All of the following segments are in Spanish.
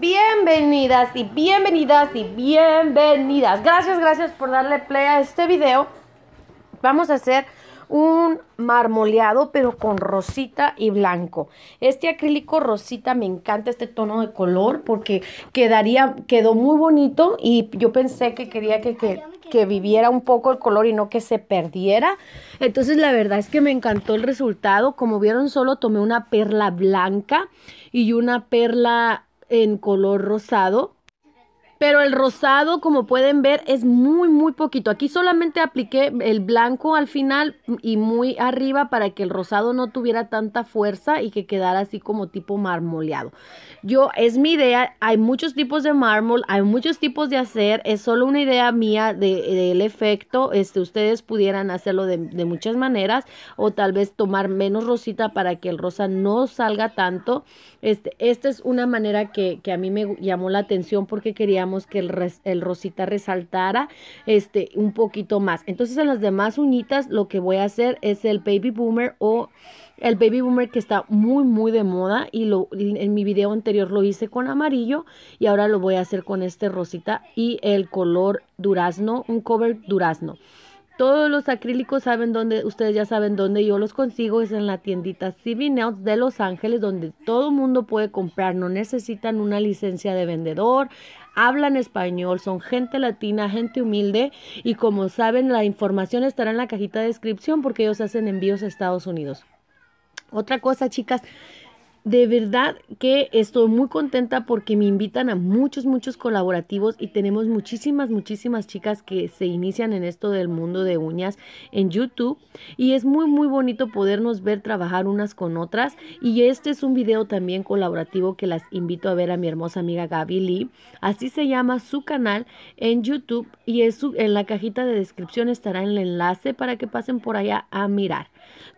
Bienvenidas y bienvenidas y bienvenidas. Gracias, gracias por darle play a este video. Vamos a hacer un marmoleado pero con rosita y blanco. Este acrílico rosita me encanta este tono de color porque quedaría, quedó muy bonito y yo pensé que quería que, que viviera un poco el color y no que se perdiera. Entonces la verdad es que me encantó el resultado. Como vieron solo tomé una perla blanca y una perla en color rosado pero el rosado, como pueden ver, es muy, muy poquito. Aquí solamente apliqué el blanco al final y muy arriba para que el rosado no tuviera tanta fuerza y que quedara así como tipo marmoleado. Yo, es mi idea, hay muchos tipos de mármol, hay muchos tipos de hacer, es solo una idea mía del de, efecto. Este, ustedes pudieran hacerlo de, muchas maneras o tal vez tomar menos rosita para que el rosa no salga tanto. Este, esta es una manera que, que a mí me llamó la atención porque queríamos que el, el rosita resaltara este, un poquito más. Entonces en las demás uñitas lo que voy a hacer es el baby boomer o el baby boomer que está muy muy de moda y lo, en mi video anterior lo hice con amarillo y ahora lo voy a hacer con este rosita y el color durazno, un cover durazno. Todos los acrílicos saben dónde, ustedes ya saben dónde yo los consigo, es en la tiendita CB de Los Ángeles, donde todo mundo puede comprar, no necesitan una licencia de vendedor, hablan español, son gente latina, gente humilde y como saben la información estará en la cajita de descripción porque ellos hacen envíos a Estados Unidos. Otra cosa, chicas, de verdad que estoy muy contenta porque me invitan a muchos, muchos colaborativos y tenemos muchísimas, muchísimas chicas que se inician en esto del mundo de uñas en YouTube. Y es muy, muy bonito podernos ver trabajar unas con otras. Y este es un video también colaborativo que las invito a ver a mi hermosa amiga Gaby Lee. Así se llama su canal en YouTube y es en la cajita de descripción estará el enlace para que pasen por allá a mirar.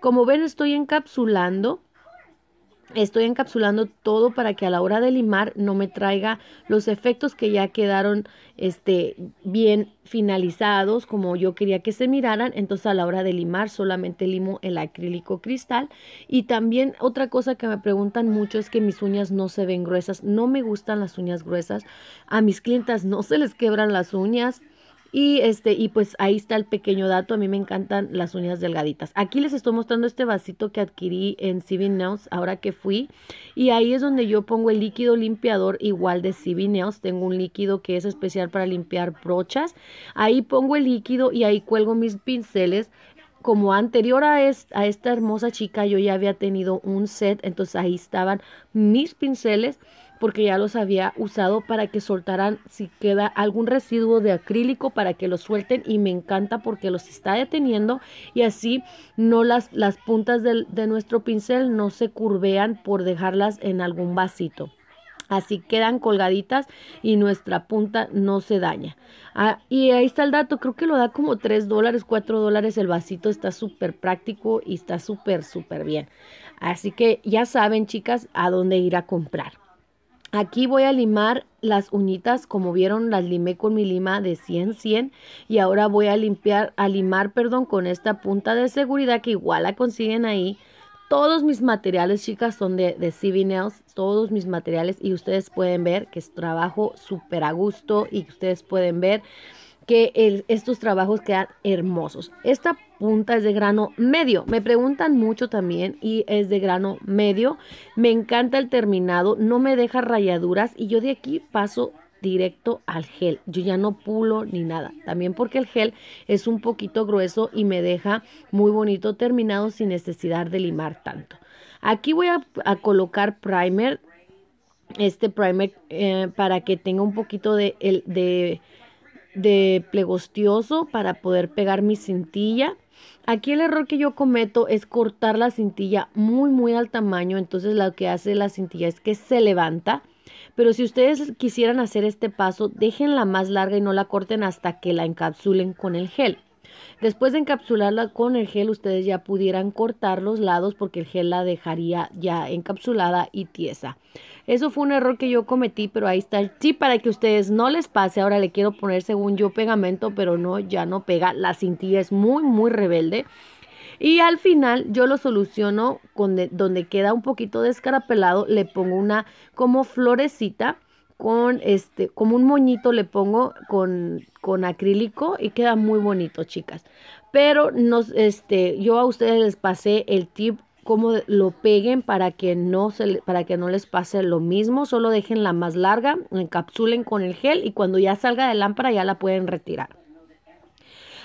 Como ven, estoy encapsulando Estoy encapsulando todo para que a la hora de limar no me traiga los efectos que ya quedaron este, bien finalizados como yo quería que se miraran. Entonces a la hora de limar solamente limo el acrílico cristal. Y también otra cosa que me preguntan mucho es que mis uñas no se ven gruesas. No me gustan las uñas gruesas. A mis clientas no se les quebran las uñas y este, y pues ahí está el pequeño dato. A mí me encantan las uñas delgaditas. Aquí les estoy mostrando este vasito que adquirí en CB Nails ahora que fui. Y ahí es donde yo pongo el líquido limpiador igual de CB Nails. Tengo un líquido que es especial para limpiar brochas. Ahí pongo el líquido y ahí cuelgo mis pinceles como anterior a, a, esta hermosa chica yo ya había tenido un set, entonces ahí estaban mis pinceles porque ya los había usado para que soltaran si queda algún residuo de acrílico para que los suelten y me encanta porque los está deteniendo y así no las, las puntas de nuestro pincel no se curvean por dejarlas en algún vasito. Así quedan colgaditas y nuestra punta no se daña. Ah, y ahí está el dato, creo que lo da como 3 dólares, 4 dólares el vasito. Está súper práctico y está súper, súper bien. Así que ya saben chicas a dónde ir a comprar. Aquí voy a limar las uñitas, como vieron las limé con mi lima de 100-100 y ahora voy a limpiar, a limar, perdón, con esta punta de seguridad que igual la consiguen ahí. Todos mis materiales, chicas, son de, de Nails, todos mis materiales y ustedes pueden ver que es trabajo súper a gusto y ustedes pueden ver que estos trabajos quedan hermosos. Esta punta es de grano medio. Me preguntan mucho también y es de grano medio. Me encanta el terminado, no me deja rayaduras y yo de aquí paso directo al gel. Yo ya no pulo ni nada. También porque el gel es un poquito grueso y me deja muy bonito terminado sin necesidad de limar tanto. Aquí voy a, colocar primer, este primer eh, para que tenga un poquito de, el, de de plegostioso para poder pegar mi cintilla. Aquí el error que yo cometo es cortar la cintilla muy muy al tamaño, entonces lo que hace la cintilla es que se levanta. Pero si ustedes quisieran hacer este paso, déjenla más larga y no la corten hasta que la encapsulen con el gel. Después de encapsularla con el gel, ustedes ya pudieran cortar los lados porque el gel la dejaría ya encapsulada y tiesa. Eso fue un error que yo cometí, pero ahí está Sí, para que ustedes no les pase. Ahora le quiero poner según yo pegamento, pero no, ya no pega. La cintilla es muy, muy rebelde. Y al final yo lo soluciono con donde queda un poquito descarapelado, le pongo una como florecita con este, como un moñito le pongo con, con acrílico y queda muy bonito, chicas. Pero no este, yo a ustedes les pasé el tip cómo lo peguen para que no se para que no les pase lo mismo, solo dejen la más larga, encapsulen con el gel y cuando ya salga de lámpara ya la pueden retirar.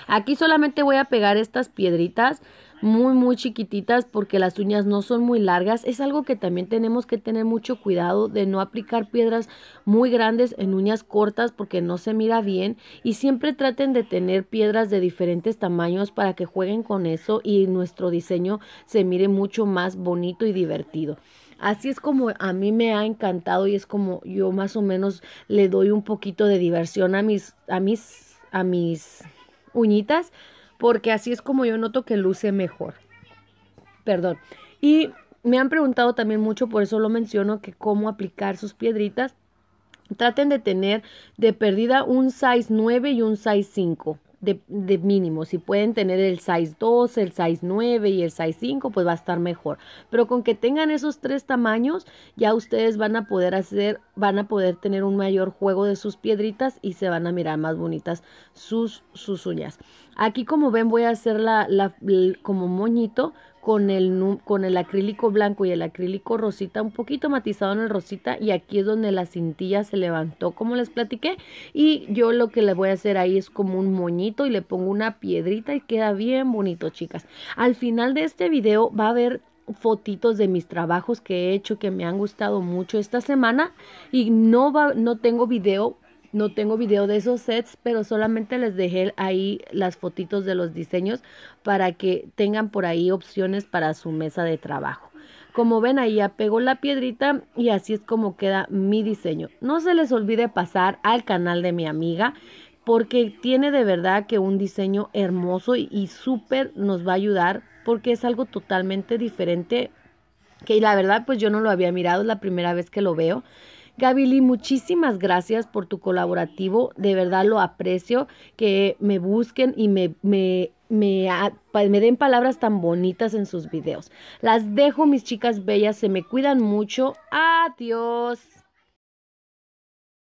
Aquí solamente voy a pegar estas piedritas muy, muy chiquititas porque las uñas no son muy largas. Es algo que también tenemos que tener mucho cuidado de no aplicar piedras muy grandes en uñas cortas porque no se mira bien. Y siempre traten de tener piedras de diferentes tamaños para que jueguen con eso y nuestro diseño se mire mucho más bonito y divertido. Así es como a mí me ha encantado y es como yo más o menos le doy un poquito de diversión a mis, a mis, a mis uñitas porque así es como yo noto que luce mejor. Perdón. Y me han preguntado también mucho, por eso lo menciono, que cómo aplicar sus piedritas. Traten de tener de pérdida un size 9 y un size 5. De, de, mínimo. Si pueden tener el size 2, el size 9 y el size 5, pues va a estar mejor. Pero con que tengan esos tres tamaños, ya ustedes van a poder hacer van a poder tener un mayor juego de sus piedritas y se van a mirar más bonitas sus, sus uñas. Aquí como ven voy a hacer la, como moñito con el, con el acrílico blanco y el acrílico rosita, un poquito matizado en el rosita y aquí es donde la cintilla se levantó como les platiqué y yo lo que le voy a hacer ahí es como un moñito y le pongo una piedrita y queda bien bonito chicas. Al final de este video va a haber fotitos de mis trabajos que he hecho que me han gustado mucho esta semana y no va, no tengo video no tengo video de esos sets, pero solamente les dejé ahí las fotitos de los diseños para que tengan por ahí opciones para su mesa de trabajo. Como ven ahí pegó la piedrita y así es como queda mi diseño. No se les olvide pasar al canal de mi amiga porque tiene de verdad que un diseño hermoso y, y súper nos va a ayudar porque es algo totalmente diferente que la verdad pues yo no lo había mirado, la primera vez que lo veo. Gabili, muchísimas gracias por tu colaborativo, de verdad lo aprecio, que me busquen y me, me, me, me den palabras tan bonitas en sus videos. Las dejo mis chicas bellas, se me cuidan mucho, adiós.